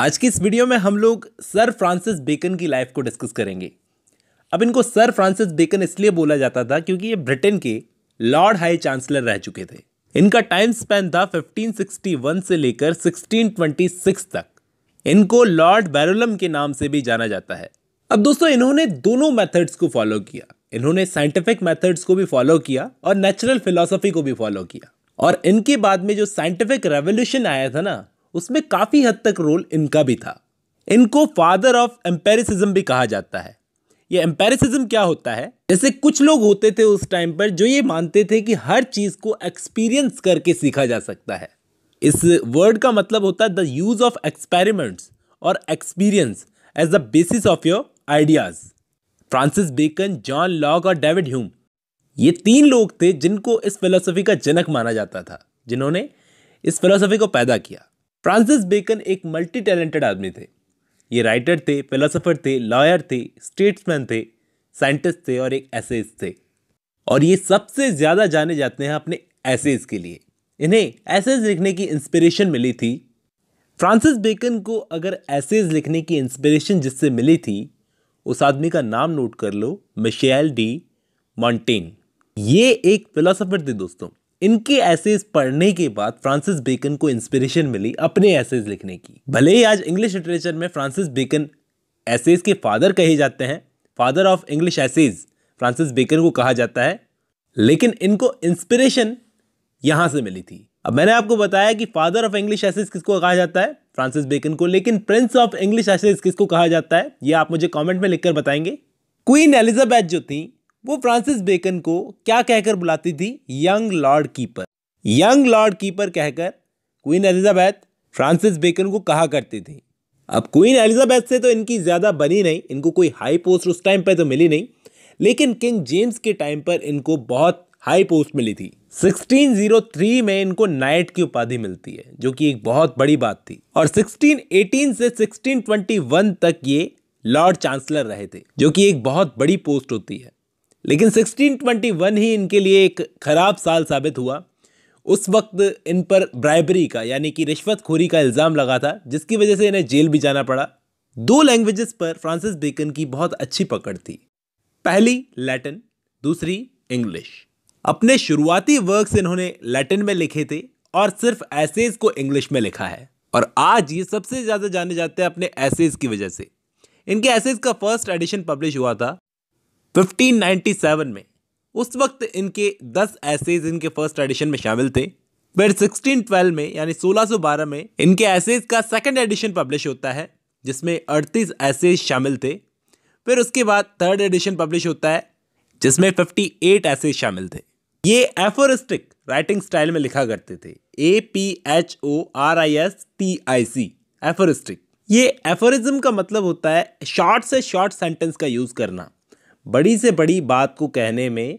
आज की इस वीडियो में हम लोग सर फ्रांसिस बेकन की लाइफ को डिस्कस करेंगे अब इनको सर फ्रांसिस बेकन इसलिए बोला जाता था क्योंकि ये ब्रिटेन के लॉर्ड हाई चांसलर रह चुके थे इनका टाइम स्पेन था 1561 से लेकर 1626 तक इनको लॉर्ड बैरोलम के नाम से भी जाना जाता है अब दोस्तों इन्होंने दोनों मेथड्स को फॉलो किया इन्होंने साइंटिफिक मेथड्स को भी फॉलो किया और नेचुरल फिलोसफी को भी फॉलो किया और इनके बाद में जो साइंटिफिक रेवोल्यूशन आया था ना उसमें काफ़ी हद तक रोल इनका भी था इनको फादर ऑफ एम्पेरिसिज्म भी कहा जाता है ये एम्पेरिसिज्म क्या होता है जैसे कुछ लोग होते थे उस टाइम पर जो ये मानते थे कि हर चीज़ को एक्सपीरियंस करके सीखा जा सकता है इस वर्ड का मतलब होता है द यूज़ ऑफ एक्सपेरिमेंट्स और experience as the basis of your ideas Francis Bacon John Locke और डेविड ह्यूम ये तीन लोग थे जिनको इस फिलोसफी का जनक माना जाता था जिन्होंने इस फिलोसफी को पैदा किया फ्रांसिस बेकन एक मल्टी टैलेंटेड आदमी थे ये राइटर थे फिलोसोफर थे लॉयर थे स्टेट्समैन थे साइंटिस्ट थे और एक एसेज थे और ये सबसे ज़्यादा जाने जाते हैं अपने एसेज के लिए इन्हें एसेज लिखने की इंस्पिरेशन मिली थी फ्रांसिस बेकन को अगर एसेज लिखने की इंस्पिरेशन जिससे मिली थी उस आदमी का नाम नोट कर लो मिशेल डी मॉन्टेन ये एक फिलोसोफर थे दोस्तों इनके एसेज पढ़ने के बाद फ्रांसिस बेकन को इंस्पिरेशन मिली अपने एसेज लिखने की भले ही आज इंग्लिश लिटरेचर में फ्रांसिस बेकन एसेज के फादर कहे जाते हैं father of English essays Francis Bacon को कहा जाता है लेकिन इनको इंस्पिरेशन यहाँ से मिली थी अब मैंने आपको बताया कि फादर ऑफ इंग्लिश एसेज किसको कहा जाता है फ्रांसिस बेकन को लेकिन प्रिंस ऑफ इंग्लिश एसेज किसको कहा जाता है ये आप मुझे कमेंट में लिखकर बताएंगे क्वीन एलिजाबैथ जो थी वो फ्रांसिस बेकन को क्या कहकर बुलाती थी young lord keeper young lord keeper कहकर क्वीन एलिजाबैथ फ्रांसिस बेकन को कहा करती थी अब क्वीन एलिजाबैथ से तो इनकी ज़्यादा बनी नहीं इनको कोई हाई पोस्ट उस टाइम पर तो मिली नहीं लेकिन किंग जेम्स के टाइम पर इनको बहुत हाई पोस्ट मिली थी 1603 में इनको नाइट की उपाधि मिलती है जो कि एक बहुत बड़ी बात थी और 1618 से 1621 तक ये लॉर्ड चांसलर रहे थे जो कि एक बहुत बड़ी पोस्ट होती है लेकिन 1621 ही इनके लिए एक ख़राब साल साबित हुआ उस वक्त इन पर ब्राइबरी का यानी कि रिश्वतखोरी का इल्ज़ाम लगा था जिसकी वजह से इन्हें जेल भी जाना पड़ा दो लैंग्वेजेस पर फ्रांसिस बेकन की बहुत अच्छी पकड़ थी पहली लैटिन दूसरी इंग्लिश अपने शुरुआती वर्क्स इन्होंने लैटिन में लिखे थे और सिर्फ एसेज को इंग्लिश में लिखा है और आज ये सबसे ज़्यादा जाने जाते हैं अपने एसेज की वजह से इनके एसेज का फर्स्ट एडिशन पब्लिश हुआ था 1597 में उस वक्त इनके 10 एसेज इनके फर्स्ट एडिशन में शामिल थे फिर 1612 में यानी 1612 में इनके एसेज का सेकंड एडिशन पब्लिश होता है जिसमें 38 एसेज शामिल थे फिर उसके बाद थर्ड एडिशन पब्लिश होता है जिसमें 58 एसेज शामिल थे ये एफोरिस्टिक राइटिंग स्टाइल में लिखा करते थे A P H O R I S T I C aphoristic ये एफोरिज्म का मतलब होता है शॉर्ट से शॉर्ट सेंटेंस का यूज़ करना बड़ी से बड़ी बात को कहने में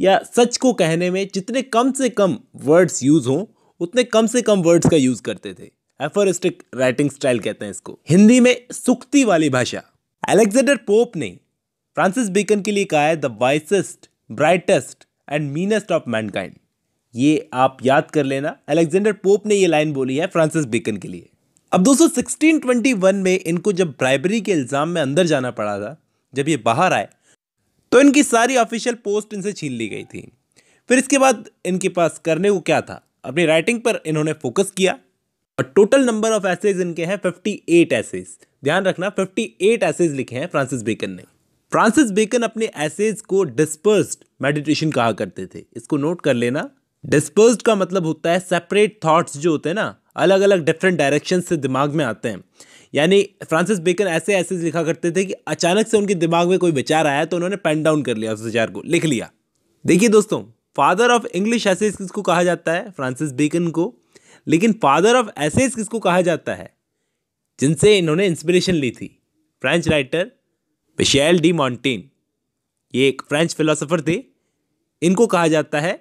या सच को कहने में जितने कम से कम वर्ड्स यूज़ हों उतने कम से कम वर्ड्स का यूज़ करते थे एफोरिस्टिक राइटिंग स्टाइल कहते हैं इसको हिंदी में सुक्ति वाली भाषा एलेक्जेंडर पोप ने फ्रांसिस बेकन के लिए कहा है the wisest brightest and meanest of mankind ये आप याद कर लेना अलेक्जेंडर पोप ने ये लाइन बोली है फ्रांसिस बेकन के लिए अब दोस्तों सिक्सटीन में इनको जब ब्राइबरी के इल्ज़ाम में अंदर जाना पड़ा था जब ये बाहर आए तो इनकी सारी ऑफिशियल पोस्ट इनसे छीन ली गई थी फिर इसके बाद इनके पास करने को क्या था अपनी राइटिंग पर इन्होंने फोकस किया और टोटल नंबर ऑफ एसेज इनके हैं 58 एसेज ध्यान रखना 58 एसेज लिखे हैं फ्रांसिस बेकन ने फ्रांसिस बेकन अपने एसेज को डिस्पर्स्ड मेडिटेशन कहा करते थे इसको नोट कर लेना डिस्पर्स्ड का मतलब होता है सेपरेट थॉट्स जो होते हैं ना अलग अलग डिफरेंट डायरेक्शन से दिमाग में आते हैं यानी फ्रांसिस बेकन ऐसे ऐसे लिखा करते थे कि अचानक से उनके दिमाग में कोई विचार आया तो उन्होंने पेन डाउन कर लिया उस विचार को लिख लिया देखिए दोस्तों फादर ऑफ इंग्लिश ऐसे किसको कहा जाता है फ्रांसिस बेकन को लेकिन फादर ऑफ एसेज किसको कहा जाता है जिनसे इन्होंने इंस्पिरेशन ली थी French writer Michel de Montaigne ये एक फ्रेंच फिलोसोफर थे इनको कहा जाता है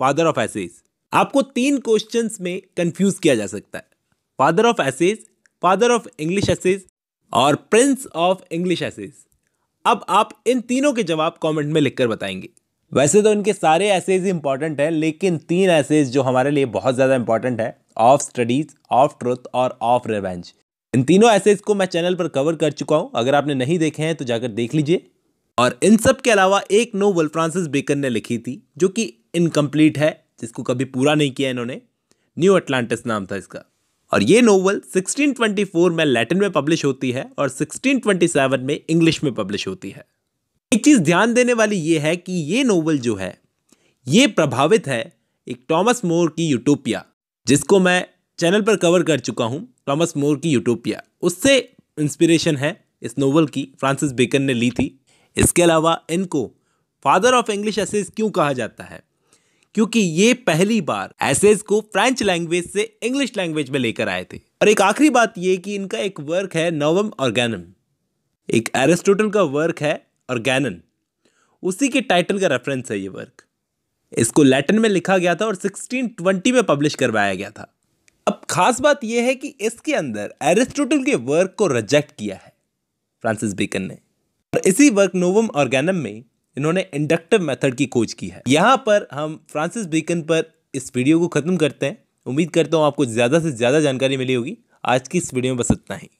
फादर ऑफ एसेज आपको तीन क्वेश्चंस में कंफ्यूज किया जा सकता है father of essays father of English essays और प्रिंस ऑफ इंग्लिश एसेज अब आप इन तीनों के जवाब कमेंट में लिखकर बताएंगे वैसे तो इनके सारे एसेज इंपॉर्टेंट हैं लेकिन तीन एसेज जो हमारे लिए बहुत ज़्यादा इंपॉर्टेंट है ऑफ स्टडीज ऑफ ट्रुथ और ऑफ रिवेंज इन तीनों एसेज को मैं चैनल पर कवर कर चुका हूं अगर आपने नहीं देखे हैं तो जाकर देख लीजिए और इन सब के अलावा एक नोवल फ्रांसिस बेकर ने लिखी थी जो कि इनकम्प्लीट है जिसको कभी पूरा नहीं किया इन्होंने न्यू अटलांटिस नाम था इसका और ये नोवेल 1624 में लैटिन में पब्लिश होती है और 1627 में इंग्लिश में पब्लिश होती है एक चीज़ ध्यान देने वाली ये है कि ये नोवेल जो है ये प्रभावित है एक टॉमस मोर की यूटोपिया जिसको मैं चैनल पर कवर कर चुका हूँ टॉमस मोर की यूटोपिया उससे इंस्पिरेशन है इस नोवेल की फ्रांसिस बेकन ने ली थी इसके अलावा इनको फादर ऑफ इंग्लिश एसेज क्यों कहा जाता है क्योंकि ये पहली बार एसेज को फ्रेंच लैंग्वेज से इंग्लिश लैंग्वेज में लेकर आए थे और एक आखिरी बात ये कि इनका एक वर्क है नवम ऑर्गेनम एक एरिस्टोटल का वर्क है ऑर्गेनन उसी के टाइटल का रेफरेंस है ये वर्क इसको लैटिन में लिखा गया था और 1620 में पब्लिश करवाया गया था अब खास बात यह है कि इसके अंदर एरिस्टोटल के वर्क को रिजेक्ट किया है फ्रांसिस बेकन ने और इसी वर्क नोवम ऑर्गेनम में इन्होंने इंडक्टिव मेथड की खोज की है यहाँ पर हम फ्रांसिस बेकन पर इस वीडियो को ख़त्म करते हैं उम्मीद करता हूँ आपको ज़्यादा से ज़्यादा जानकारी मिली होगी आज की इस वीडियो में बस इतना ही